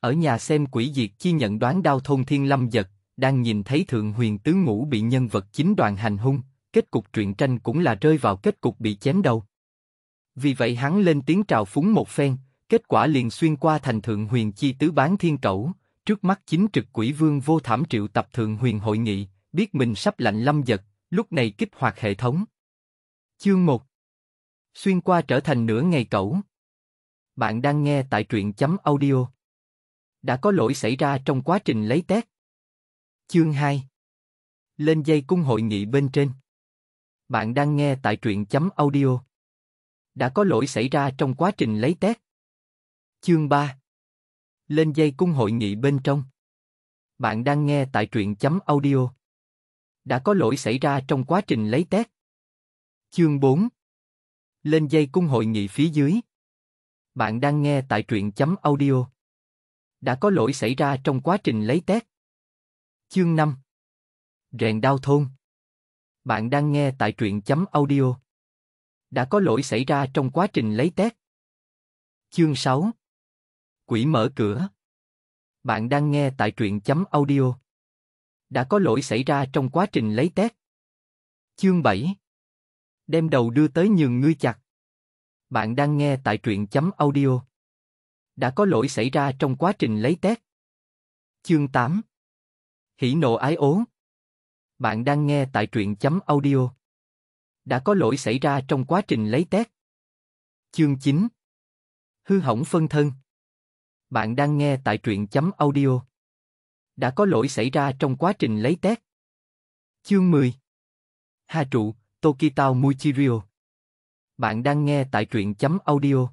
ở nhà xem quỷ diệt chi nhận đoán đau thôn thiên lâm giật, đang nhìn thấy thượng huyền tứ ngũ bị nhân vật chính đoàn hành hung, kết cục truyện tranh cũng là rơi vào kết cục bị chém đầu. Vì vậy hắn lên tiếng trào phúng một phen, kết quả liền xuyên qua thành thượng huyền chi tứ bán thiên cẩu, trước mắt chính trực quỷ vương vô thảm triệu tập thượng huyền hội nghị, biết mình sắp lạnh lâm giật, lúc này kích hoạt hệ thống. Chương 1 Xuyên qua trở thành nửa ngày cẩu Bạn đang nghe tại truyện chấm audio đã có lỗi xảy ra trong quá trình lấy test. Chương 2 Lên dây cung hội nghị bên trên Bạn đang nghe tại truyện chấm audio Đã có lỗi xảy ra trong quá trình lấy test. Chương 3 Lên dây cung hội nghị bên trong Bạn đang nghe tại truyện chấm audio Đã có lỗi xảy ra trong quá trình lấy test. Chương 4 Lên dây cung hội nghị phía dưới Bạn đang nghe tại truyện chấm audio đã có lỗi xảy ra trong quá trình lấy tét. Chương 5 Rèn đau thôn Bạn đang nghe tại truyện chấm audio. Đã có lỗi xảy ra trong quá trình lấy tét. Chương 6 Quỷ mở cửa Bạn đang nghe tại truyện chấm audio. Đã có lỗi xảy ra trong quá trình lấy tét. Chương 7 Đem đầu đưa tới nhường ngươi chặt. Bạn đang nghe tại truyện chấm audio đã có lỗi xảy ra trong quá trình lấy test. Chương 8 Hỉ nộ ái ố Bạn đang nghe tại truyện chấm audio. Đã có lỗi xảy ra trong quá trình lấy test. Chương 9 Hư hỏng phân thân Bạn đang nghe tại truyện chấm audio. Đã có lỗi xảy ra trong quá trình lấy test. Chương 10 Hà trụ, Tokitao Muichirio Bạn đang nghe tại truyện chấm audio